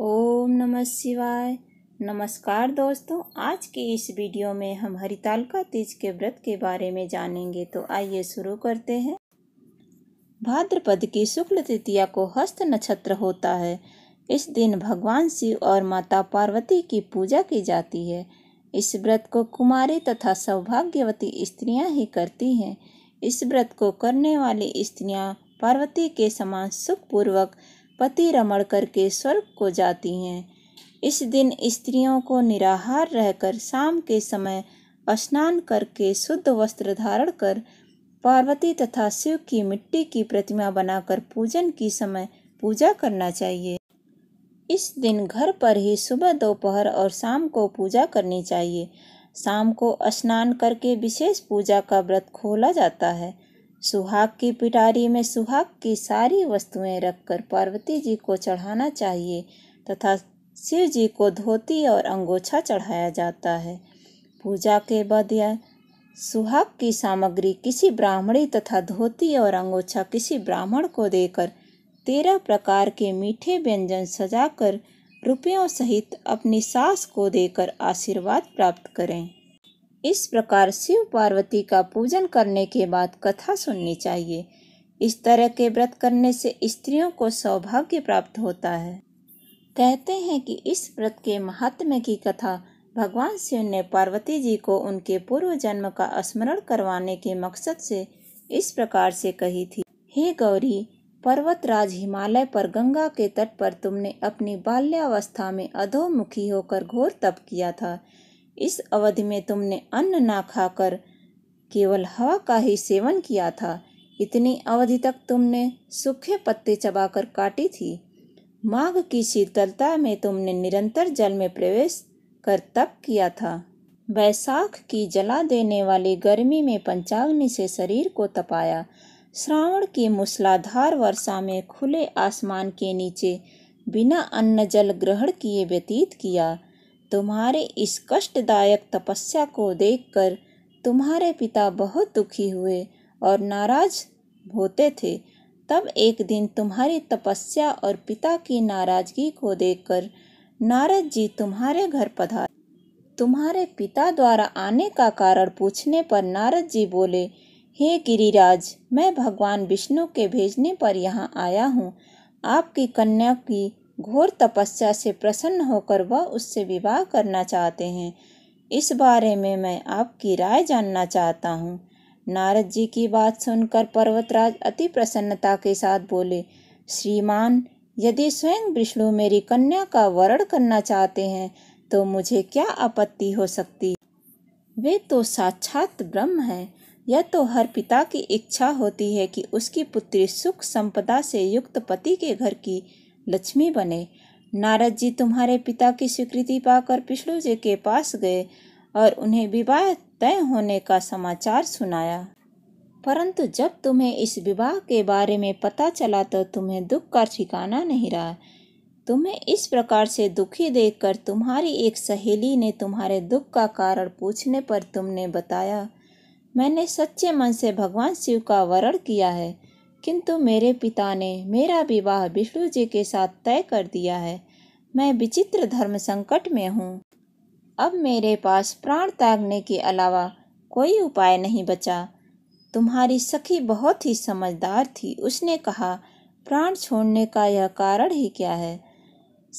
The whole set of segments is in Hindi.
ओम नमः शिवाय नमस्कार दोस्तों आज के इस वीडियो में हम हरिताल का तीज के व्रत के बारे में जानेंगे तो आइए शुरू करते हैं भाद्रपद की शुक्ल तृतीया को हस्त नक्षत्र होता है इस दिन भगवान शिव और माता पार्वती की पूजा की जाती है इस व्रत को कुमारी तथा सौभाग्यवती स्त्रियां ही करती हैं इस व्रत को करने वाली स्त्रियां पार्वती के समान सुखपूर्वक पति रमण करके स्वर्ग को जाती हैं इस दिन स्त्रियों को निराहार रहकर शाम के समय स्नान करके शुद्ध वस्त्र धारण कर पार्वती तथा शिव की मिट्टी की प्रतिमा बनाकर पूजन की समय पूजा करना चाहिए इस दिन घर पर ही सुबह दोपहर और शाम को पूजा करनी चाहिए शाम को स्नान करके विशेष पूजा का व्रत खोला जाता है सुहाग की पिटारी में सुहाग की सारी वस्तुएं रखकर पार्वती जी को चढ़ाना चाहिए तथा शिव जी को धोती और अंगोछा चढ़ाया जाता है पूजा के बाद यह सुहाग की सामग्री किसी ब्राह्मणी तथा धोती और अंगोछा किसी ब्राह्मण को देकर तेरह प्रकार के मीठे व्यंजन सजाकर रुपयों सहित अपनी सास को देकर आशीर्वाद प्राप्त करें इस प्रकार शिव पार्वती का पूजन करने के बाद कथा सुननी चाहिए इस तरह के व्रत करने से स्त्रियों को सौभाग्य प्राप्त होता है कहते हैं कि इस व्रत के महात्म्य की कथा भगवान शिव ने पार्वती जी को उनके पूर्व जन्म का स्मरण करवाने के मकसद से इस प्रकार से कही थी हे गौरी पर्वतराज हिमालय पर गंगा के तट पर तुमने अपनी बाल्यावस्था में अधोमुखी होकर घोर तप किया था इस अवधि में तुमने अन्न ना खाकर केवल हवा का ही सेवन किया था इतनी अवधि तक तुमने सूखे पत्ते चबाकर काटी थी माघ की शीतलता में तुमने निरंतर जल में प्रवेश कर तप किया था बैसाख की जला देने वाली गर्मी में पंचाग्नि से शरीर को तपाया श्रावण की मूसलाधार वर्षा में खुले आसमान के नीचे बिना अन्न जल ग्रहण किए व्यतीत किया तुम्हारे इस कष्टदायक तपस्या को देखकर तुम्हारे पिता बहुत दुखी हुए और नाराज होते थे तब एक दिन तुम्हारी तपस्या और पिता की नाराजगी को देखकर नारद जी तुम्हारे घर पधारे तुम्हारे पिता द्वारा आने का कारण पूछने पर नारद जी बोले हे गिरिराज मैं भगवान विष्णु के भेजने पर यहाँ आया हूँ आपकी कन्या की घोर तपस्या से प्रसन्न होकर वह उससे विवाह करना चाहते हैं इस बारे में मैं आपकी राय जानना चाहता हूँ नारद जी की बात सुनकर पर्वतराज अति प्रसन्नता के साथ बोले श्रीमान यदि स्वयं विष्णु मेरी कन्या का वरण करना चाहते हैं तो मुझे क्या आपत्ति हो सकती वे तो साक्षात ब्रह्म हैं यह तो हर पिता की इच्छा होती है कि उसकी पुत्री सुख संपदा से युक्त पति के घर की लक्ष्मी बने नारद जी तुम्हारे पिता की स्वीकृति पाकर पिछड़ू जी के पास गए और उन्हें विवाह तय होने का समाचार सुनाया परंतु जब तुम्हें इस विवाह के बारे में पता चला तो तुम्हें दुख का ठिकाना नहीं रहा तुम्हें इस प्रकार से दुखी देखकर तुम्हारी एक सहेली ने तुम्हारे दुख का कारण पूछने पर तुमने बताया मैंने सच्चे मन से भगवान शिव का वरण किया है किंतु मेरे पिता ने मेरा विवाह विष्णु जी के साथ तय कर दिया है मैं विचित्र धर्म संकट में हूँ अब मेरे पास प्राण त्यागने के अलावा कोई उपाय नहीं बचा तुम्हारी सखी बहुत ही समझदार थी उसने कहा प्राण छोड़ने का यह कारण ही क्या है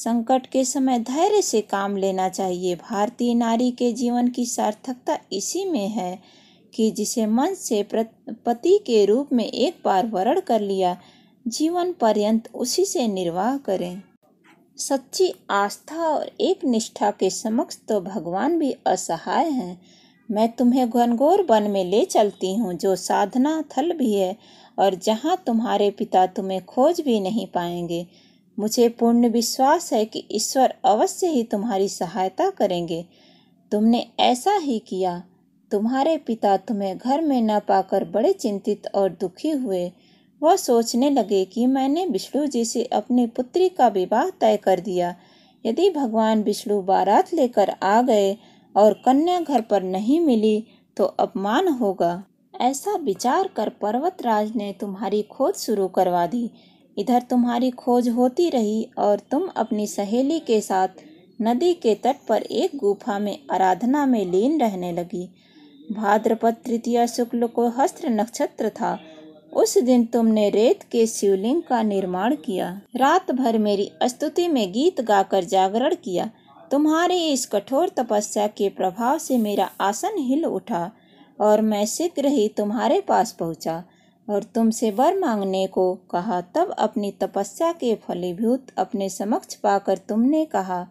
संकट के समय धैर्य से काम लेना चाहिए भारतीय नारी के जीवन की सार्थकता इसी में है कि जिसे मन से पति के रूप में एक बार वरण कर लिया जीवन पर्यंत उसी से निर्वाह करें सच्ची आस्था और एक निष्ठा के समक्ष तो भगवान भी असहाय हैं मैं तुम्हें घनघोर वन में ले चलती हूँ जो साधना थल भी है और जहाँ तुम्हारे पिता तुम्हें खोज भी नहीं पाएंगे मुझे पूर्ण विश्वास है कि ईश्वर अवश्य ही तुम्हारी सहायता करेंगे तुमने ऐसा ही किया तुम्हारे पिता तुम्हें घर में न पाकर बड़े चिंतित और दुखी हुए वह सोचने लगे कि मैंने विष्णु जी से अपनी पुत्री का विवाह तय कर दिया यदि भगवान विष्णु बारात लेकर आ गए और कन्या घर पर नहीं मिली तो अपमान होगा ऐसा विचार कर पर्वतराज ने तुम्हारी खोज शुरू करवा दी इधर तुम्हारी खोज होती रही और तुम अपनी सहेली के साथ नदी के तट पर एक गुफा में आराधना में लीन रहने लगी भाद्रपद तृतीया शुक्ल को हस्त्र नक्षत्र था उस दिन तुमने रेत के शिवलिंग का निर्माण किया रात भर मेरी स्तुति में गीत गाकर जागरण किया तुम्हारे इस कठोर तपस्या के प्रभाव से मेरा आसन हिल उठा और मैं शीघ्र ही तुम्हारे पास पहुंचा और तुमसे वर मांगने को कहा तब अपनी तपस्या के फलीभूत अपने समक्ष पाकर तुमने कहा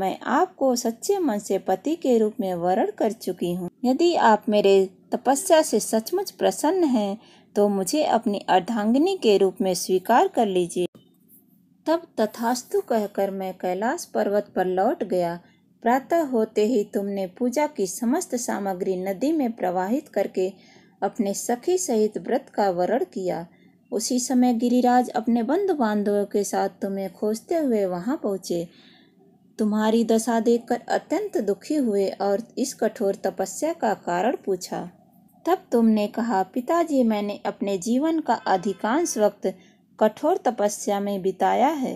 मैं आपको सच्चे मन से पति के रूप में वरण कर चुकी हूँ यदि आप मेरे तपस्या से सचमुच प्रसन्न हैं तो मुझे अपनी अर्धांगिनी के रूप में स्वीकार कर लीजिए तब तथास्तु कहकर मैं कैलाश पर्वत पर लौट गया प्रातः होते ही तुमने पूजा की समस्त सामग्री नदी में प्रवाहित करके अपने सखी सहित व्रत का वरण किया उसी समय गिरिराज अपने बंधु बांधवों के साथ तुम्हें खोजते हुए वहाँ पहुँचे तुम्हारी दशा देखकर अत्यंत दुखी हुए और इस कठोर तपस्या का कारण पूछा तब तुमने कहा पिताजी मैंने अपने जीवन का अधिकांश वक्त कठोर तपस्या में बिताया है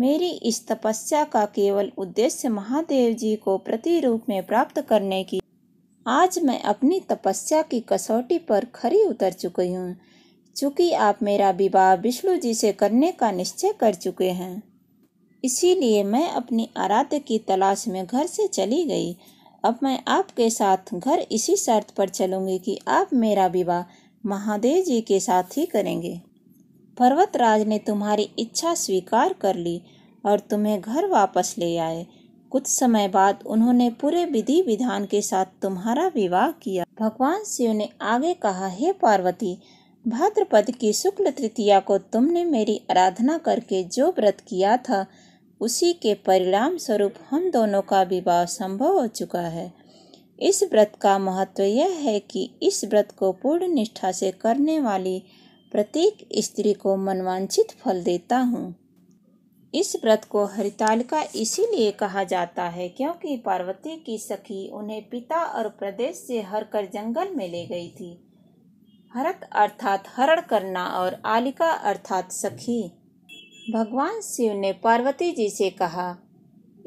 मेरी इस तपस्या का केवल उद्देश्य महादेव जी को प्रतिरूप में प्राप्त करने की आज मैं अपनी तपस्या की कसौटी पर खरी उतर चुकी हूँ चूँकि आप मेरा विवाह विष्णु जी से करने का निश्चय कर चुके हैं इसीलिए मैं अपनी आराध्य की तलाश में घर से चली गई अब मैं आपके साथ घर इसी शर्त पर चलूँगी कि आप मेरा विवाह महादेव जी के साथ ही करेंगे पर्वतराज ने तुम्हारी इच्छा स्वीकार कर ली और तुम्हें घर वापस ले आए कुछ समय बाद उन्होंने पूरे विधि विधान के साथ तुम्हारा विवाह किया भगवान शिव ने आगे कहा हे पार्वती भाद्रपद की शुक्ल तृतीया को तुमने मेरी आराधना करके जो व्रत किया था उसी के परिणाम स्वरूप हम दोनों का विवाह संभव हो चुका है इस व्रत का महत्व यह है कि इस व्रत को पूर्ण निष्ठा से करने वाली प्रत्येक स्त्री को मनवांछित फल देता हूँ इस व्रत को हरितालिका इसीलिए कहा जाता है क्योंकि पार्वती की सखी उन्हें पिता और प्रदेश से हर कर जंगल में ले गई थी हरत अर्थात हरण करना और आलिका अर्थात सखी भगवान शिव ने पार्वती जी से कहा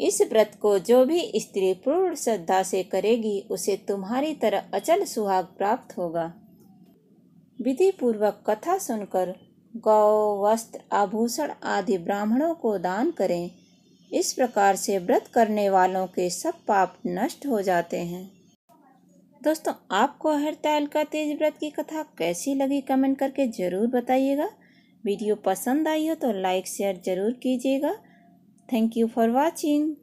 इस व्रत को जो भी स्त्री पूर्ण श्रद्धा से करेगी उसे तुम्हारी तरह अचल सुहाग प्राप्त होगा विधि पूर्वक कथा सुनकर गौ वस्त्र आभूषण आदि ब्राह्मणों को दान करें इस प्रकार से व्रत करने वालों के सब पाप नष्ट हो जाते हैं दोस्तों आपको हरताल का तेज व्रत की कथा कैसी लगी कमेंट करके ज़रूर बताइएगा वीडियो पसंद आई हो तो लाइक शेयर ज़रूर कीजिएगा थैंक यू फॉर वॉचिंग